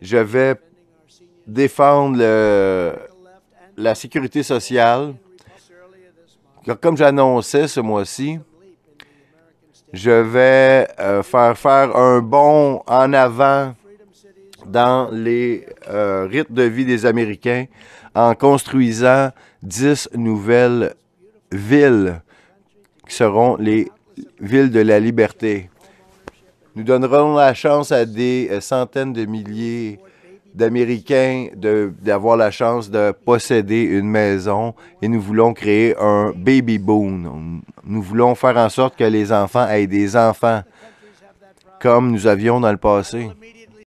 Je vais défendre la sécurité sociale. Comme j'annonçais ce mois-ci, je vais euh, faire faire un bond en avant dans les euh, rites de vie des Américains en construisant dix nouvelles villes qui seront les villes de la liberté. Nous donnerons la chance à des euh, centaines de milliers d'Américains d'avoir la chance de posséder une maison et nous voulons créer un baby boom. Nous voulons faire en sorte que les enfants aient des enfants comme nous avions dans le passé.